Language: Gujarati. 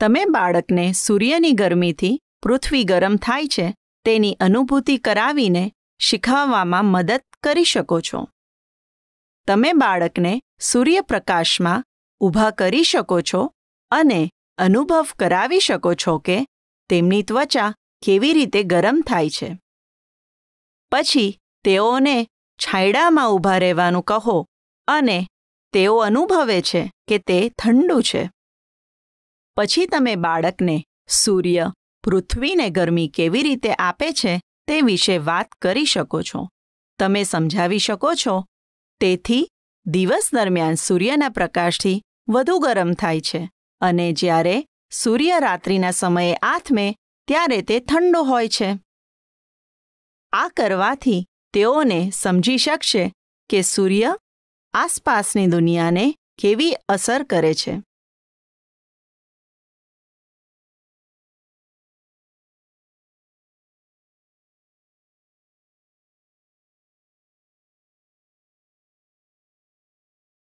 તમે બાળકને સૂર્યની ગરમીથી પૃથ્વી ગરમ થાય છે તેની અનુભૂતિ કરાવીને શીખવવામાં મદદ કરી શકો છો તમે બાળકને સૂર્યપ્રકાશમાં ઊભા કરી શકો છો અને અનુભવ કરાવી શકો છો કે તેમની ત્વચા કેવી રીતે ગરમ થાય છે પછી તેઓને છાંયડામાં ઊભા રહેવાનું કહો અને તેઓ અનુભવે છે કે તે ઠંડુ છે પછી તમે બાળકને સૂર્ય પૃથ્વીને ગરમી કેવી રીતે આપે છે તે વિશે વાત કરી શકો છો તમે સમજાવી શકો છો તેથી દિવસ દરમિયાન સૂર્યના પ્રકાશથી વધુ ગરમ થાય છે અને જ્યારે સૂર્ય રાત્રિના સમયે આથમે ત્યારે તે ઠંડો હોય છે આ કરવાથી તેઓને સમજી શકશે કે સૂર્ય આસપાસની દુનિયાને કેવી અસર કરે છે